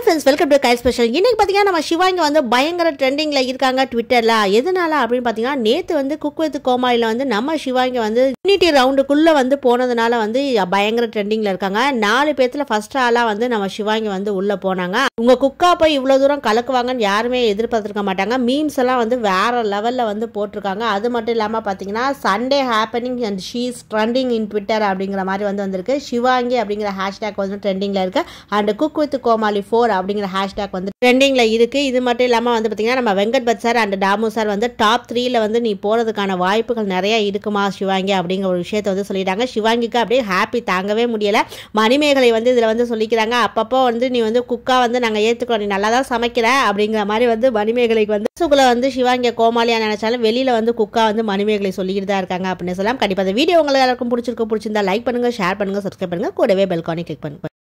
hello friends welcome to கைல் special இன்றைக்கி பார்த்தீங்கன்னா நம்ம சிவா இங்கே வந்து பயங்கர ட்ரெண்டிங்கில் இருக்காங்க ட்விட்டரில் எதனால அப்படின்னு பார்த்தீங்கன்னா நேற்று வந்து குக் வித் கோமாளியில் வந்து நம்ம சிவா இங்கே வந்து யூனிட்டி ரவுண்டுக்குள்ளே வந்து போனதுனால வந்து பயங்கர ட்ரெண்டிங்கில் இருக்காங்க நாலு பேர்த்தில் ஃபஸ்ட் ஆளாக வந்து நம்ம சிவா இங்கே வந்து உள்ளே போனாங்க உங்கள் குக்கா போய் இவ்வளோ தூரம் கலக்குவாங்கன்னு யாருமே எதிர்பார்த்துருக்க மாட்டாங்க மீம்ஸ் எல்லாம் வந்து வேறு லெவலில் வந்து போட்டிருக்காங்க அது மட்டும் இல்லாமல் பார்த்தீங்கன்னா Sunday happening and she's trending in Twitter அப்படிங்கிற மாதிரி வந்து வந்திருக்கு சிவாங்கி அப்படிங்கிற ஹேஷ்டேக் வந்து ட்ரெண்டிங்கில் இருக்குது and cook with Comali four four அப்படிங்கிற ஹேஷ்டேக் வந்து ட்ரெண்டிங்கில் இருக்குது இது மட்டும் இல்லாமல் வந்து பார்த்திங்கன்னா நம்ம Venkat Bhat sir and Damu sir வந்து டாப் த்ரீயில் வந்து நீ போகிறதுக்கான வாய்ப்புகள் நிறையா இருக்குமா சிவாங்கி அப்படிங்கிற ஒரு விஷயத்தை வந்து சொல்லிட்டாங்க சிவாங்கிக்கு அப்படியே ஹாப்பி தாங்கவே முடியலை மணிமேகலை வந்து இதில் வந்து சொல்லிக்கிறாங்க அப்பப்போ வந்து நீ வந்து குக்காக வந்து நாங்கள் ஏற்றுக்கிறோம் நீ நல்லா தான் சமைக்கிற அப்படிங்கிற மாதிரி வந்து மணிமேகலைக்கு வந்து சுகுல வந்து சிவாங்கிய கோமாளியா நினைச்சாலும் வெளியில் வந்து குக்கா வந்து மணிமேகலை சொல்லிக்கிட்டு தான் இருக்காங்க அப்படின்னு சொல்லலாம் கண்டிப்பாக இந்த வீடியோ உங்களுக்கு எல்லாருக்கும் பிடிச்சிருந்தா லைக் பண்ணுங்கள் ஷேர் பண்ணுங்கள் சப்ஸ்கிரைப் பண்ணுங்கள் கூடவே பெல்கானி கிளிக் பண்ணுங்கள்